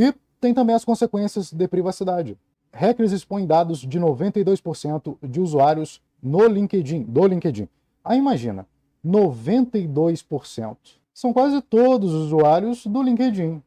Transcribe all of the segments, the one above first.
E tem também as consequências de privacidade. Hackers expõem dados de 92% de usuários no LinkedIn, do LinkedIn. Aí imagina, 92%. São quase todos os usuários do LinkedIn,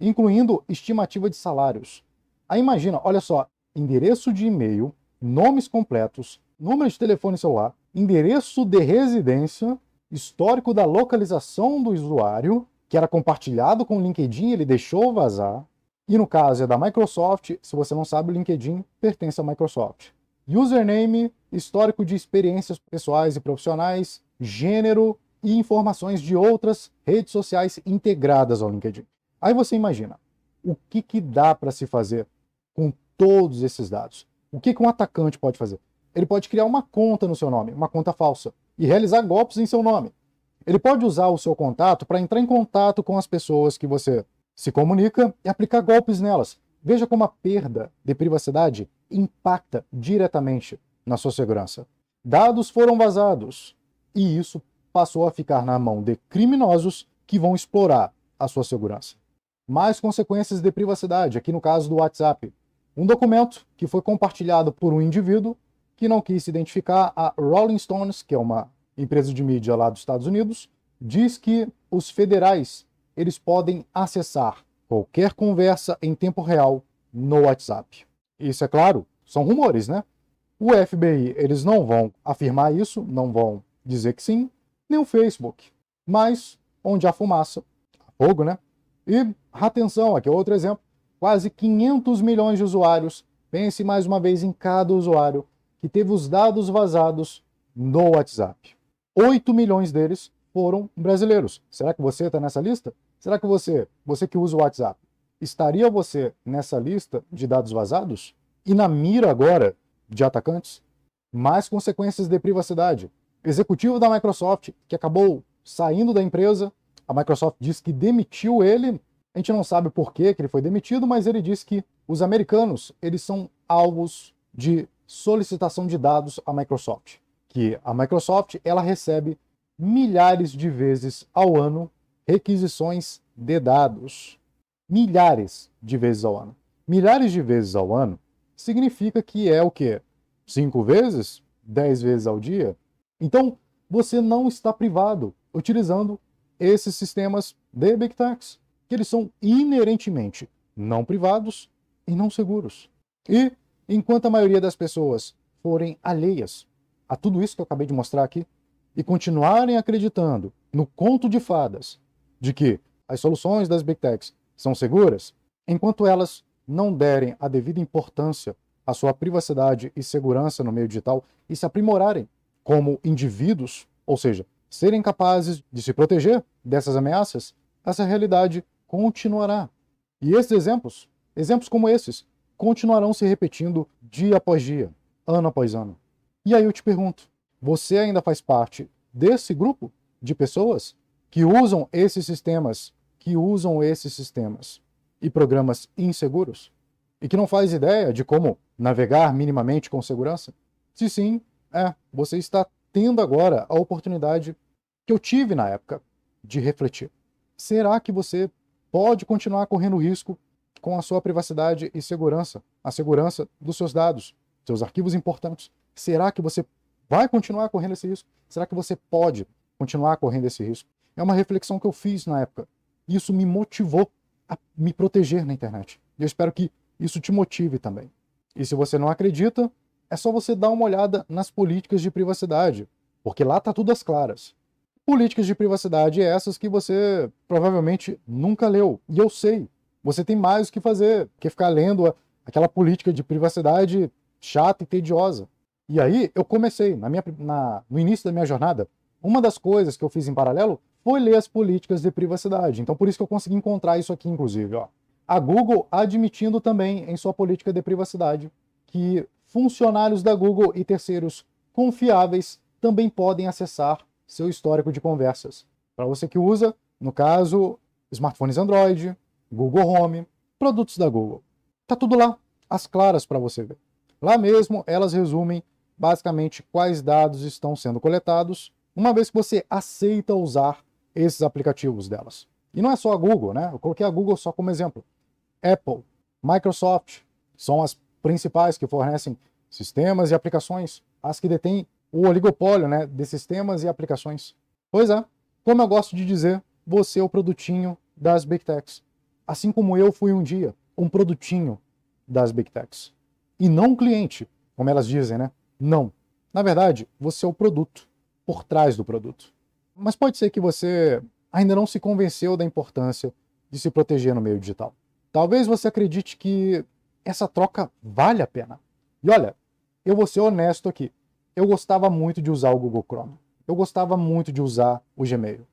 incluindo estimativa de salários. Aí imagina, olha só, endereço de e-mail, nomes completos, número de telefone celular, endereço de residência, histórico da localização do usuário, que era compartilhado com o LinkedIn, ele deixou vazar, e no caso é da Microsoft, se você não sabe, o LinkedIn pertence à Microsoft. Username, histórico de experiências pessoais e profissionais, gênero e informações de outras redes sociais integradas ao LinkedIn. Aí você imagina, o que, que dá para se fazer com todos esses dados? O que, que um atacante pode fazer? Ele pode criar uma conta no seu nome, uma conta falsa, e realizar golpes em seu nome. Ele pode usar o seu contato para entrar em contato com as pessoas que você se comunica e aplicar golpes nelas. Veja como a perda de privacidade impacta diretamente na sua segurança. Dados foram vazados e isso passou a ficar na mão de criminosos que vão explorar a sua segurança. Mais consequências de privacidade, aqui no caso do WhatsApp. Um documento que foi compartilhado por um indivíduo que não quis se identificar, a Rolling Stones, que é uma empresa de mídia lá dos Estados Unidos, diz que os federais eles podem acessar qualquer conversa em tempo real no WhatsApp. Isso é claro, são rumores, né? O FBI, eles não vão afirmar isso, não vão dizer que sim, nem o Facebook. Mas onde há fumaça, há fogo, né? E atenção, aqui é outro exemplo, quase 500 milhões de usuários. Pense mais uma vez em cada usuário que teve os dados vazados no WhatsApp. 8 milhões deles foram brasileiros. Será que você está nessa lista? Será que você, você que usa o WhatsApp, estaria você nessa lista de dados vazados? E na mira agora de atacantes? Mais consequências de privacidade. Executivo da Microsoft, que acabou saindo da empresa, a Microsoft disse que demitiu ele. A gente não sabe por que ele foi demitido, mas ele disse que os americanos, eles são alvos de solicitação de dados à Microsoft. Que a Microsoft, ela recebe milhares de vezes ao ano requisições de dados milhares de vezes ao ano. Milhares de vezes ao ano significa que é o quê? Cinco vezes? Dez vezes ao dia? Então, você não está privado utilizando esses sistemas de Big que eles são inerentemente não privados e não seguros. E, enquanto a maioria das pessoas forem alheias a tudo isso que eu acabei de mostrar aqui e continuarem acreditando no conto de fadas de que as soluções das Big Techs são seguras, enquanto elas não derem a devida importância à sua privacidade e segurança no meio digital e se aprimorarem como indivíduos, ou seja, serem capazes de se proteger dessas ameaças, essa realidade continuará. E esses exemplos, exemplos como esses, continuarão se repetindo dia após dia, ano após ano. E aí eu te pergunto: você ainda faz parte desse grupo de pessoas que usam esses sistemas, que usam esses sistemas e programas inseguros e que não faz ideia de como navegar minimamente com segurança? Se sim, é, você está tendo agora a oportunidade que eu tive na época de refletir. Será que você pode continuar correndo risco com a sua privacidade e segurança, a segurança dos seus dados, seus arquivos importantes? Será que você vai continuar correndo esse risco? Será que você pode continuar correndo esse risco? É uma reflexão que eu fiz na época. Isso me motivou a me proteger na internet. E eu espero que isso te motive também. E se você não acredita, é só você dar uma olhada nas políticas de privacidade, porque lá tá tudo às claras. Políticas de privacidade é essas que você provavelmente nunca leu. E eu sei, você tem mais o que fazer que ficar lendo aquela política de privacidade chata e tediosa. E aí eu comecei, na minha, na, no início da minha jornada, uma das coisas que eu fiz em paralelo foi ler as políticas de privacidade. Então, por isso que eu consegui encontrar isso aqui, inclusive. Ó. A Google admitindo também em sua política de privacidade que funcionários da Google e terceiros confiáveis também podem acessar seu histórico de conversas. Para você que usa, no caso, smartphones Android, Google Home, produtos da Google. Tá tudo lá, as claras para você ver. Lá mesmo, elas resumem basicamente quais dados estão sendo coletados uma vez que você aceita usar esses aplicativos delas. E não é só a Google, né? Eu coloquei a Google só como exemplo. Apple, Microsoft são as principais que fornecem sistemas e aplicações, as que detêm o oligopólio né, de sistemas e aplicações. Pois é, como eu gosto de dizer, você é o produtinho das Big Techs. Assim como eu fui um dia um produtinho das Big Techs. E não um cliente, como elas dizem, né? Não. Na verdade, você é o produto por trás do produto. Mas pode ser que você ainda não se convenceu da importância de se proteger no meio digital. Talvez você acredite que essa troca vale a pena. E olha, eu vou ser honesto aqui. Eu gostava muito de usar o Google Chrome. Eu gostava muito de usar o Gmail.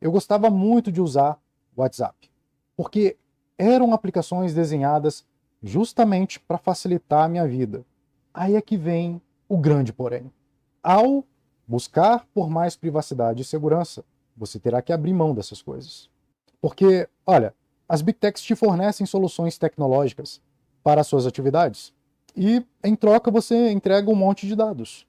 Eu gostava muito de usar o WhatsApp. Porque eram aplicações desenhadas justamente para facilitar a minha vida. Aí é que vem o grande porém. Ao buscar por mais privacidade e segurança, você terá que abrir mão dessas coisas. Porque, olha, as big techs te fornecem soluções tecnológicas para suas atividades e, em troca, você entrega um monte de dados.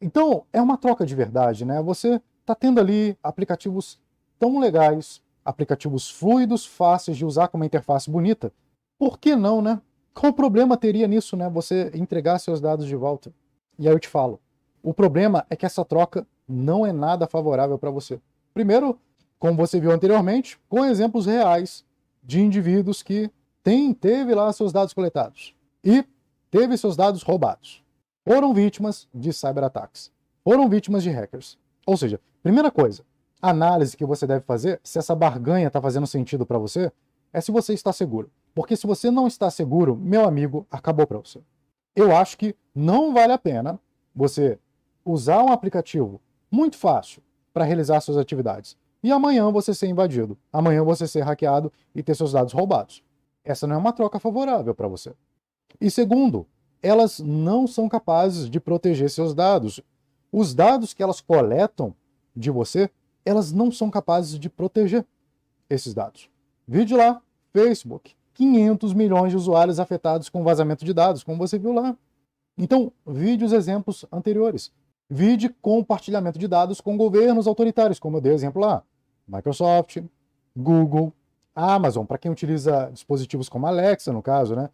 Então, é uma troca de verdade, né? Você está tendo ali aplicativos tão legais, aplicativos fluidos, fáceis de usar com uma interface bonita. Por que não, né? Qual problema teria nisso, né? Você entregar seus dados de volta? E aí eu te falo, o problema é que essa troca não é nada favorável para você. Primeiro, como você viu anteriormente, com exemplos reais de indivíduos que têm teve lá seus dados coletados e teve seus dados roubados. Foram vítimas de cyberataques. Foram vítimas de hackers. Ou seja, primeira coisa, a análise que você deve fazer, se essa barganha está fazendo sentido para você, é se você está seguro. Porque se você não está seguro, meu amigo, acabou para você. Eu acho que não vale a pena você usar um aplicativo muito fácil para realizar suas atividades. E amanhã você ser invadido, amanhã você ser hackeado e ter seus dados roubados. Essa não é uma troca favorável para você. E segundo, elas não são capazes de proteger seus dados. Os dados que elas coletam de você, elas não são capazes de proteger esses dados. Vídeo lá, Facebook, 500 milhões de usuários afetados com vazamento de dados, como você viu lá. Então, vide os exemplos anteriores. Vide compartilhamento de dados com governos autoritários, como eu dei exemplo lá. Microsoft, Google, Amazon, para quem utiliza dispositivos como Alexa, no caso, né?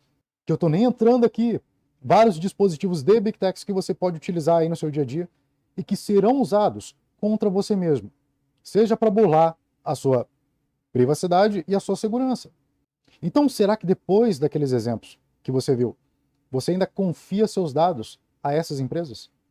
Que eu estou nem entrando aqui. Vários dispositivos de Big Techs que você pode utilizar aí no seu dia a dia e que serão usados contra você mesmo. Seja para burlar a sua privacidade e a sua segurança. Então, será que depois daqueles exemplos que você viu, você ainda confia seus dados a essas empresas?